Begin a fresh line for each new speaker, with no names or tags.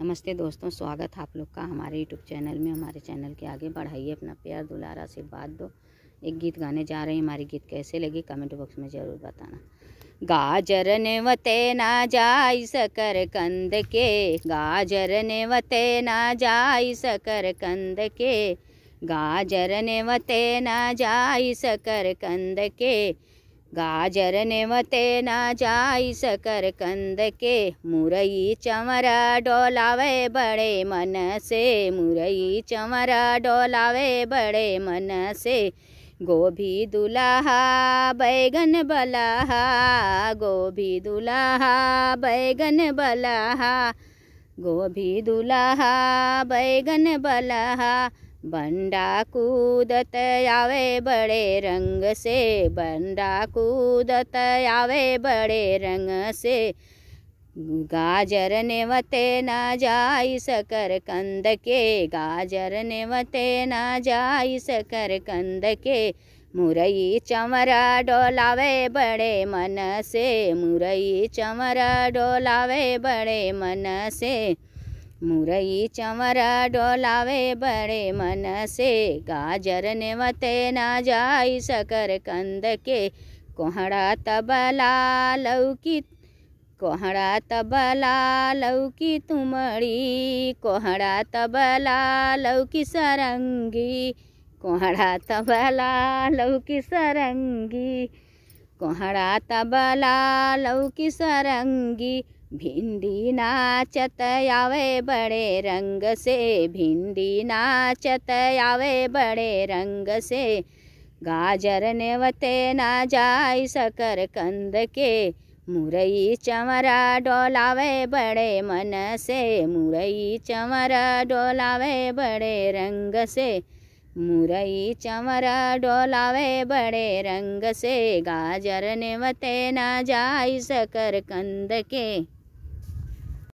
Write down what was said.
नमस्ते दोस्तों स्वागत आप लोग का हमारे यूट्यूब चैनल में हमारे चैनल के आगे बढ़ाइए अपना प्यार दुलारा आशीर्वाद दो एक गीत गाने जा रहे हैं हमारी गीत कैसे लगी कमेंट बॉक्स में ज़रूर बताना गाजर ने वते ना जाय सकर कंद के गाजर ने वते ना जाय सकर कंद के गाजर ने वते ना जाय सकर कंद के गाजर नेमते न जाई सकर कंद के मुरई चमरा डोलावे बड़े मन से मुरई चमरा डोलावे बड़े मन से गोभी दुलाहा बैगन बलाहा गोभी दुलाहा बैगन बलाहा गोभी दुलाहा बैगन बलाहा बंडा कूदत आवे बड़े रंग से बंडा कूदत आवे बड़े रंग से गाजर ने वते न जाई सकर कंद के गाजर ने वते न जाई सकर कंद के मुरई चमरा डोलावे बड़े मन से मुरई चमरा डोलावे बड़े मन से मुरई चमरा डोलावे बड़े मन से गाजर ने वते ना जाई सकर कंद के कोहड़ा तबला लौकी कोहड़ा तबला लौकी तुमड़ी कोहड़ा तबला लौकी सरंगी कोहड़ा तबला लौकी सरंगी कोहड़ा तबला लौकी सरंगी भिंडी नाचत आवे बड़े रंग से भिंडी नाचत आवे बड़े रंग से गाजर नेवते ना जाय सकर कंद के मुरई चमरा डोलावे बड़े मन से मुरई चमरा डोलावे बड़े रंग से मुरई चमरा डोलावे बड़े रंग से गाजर ने वते ना जाई सकर कंद के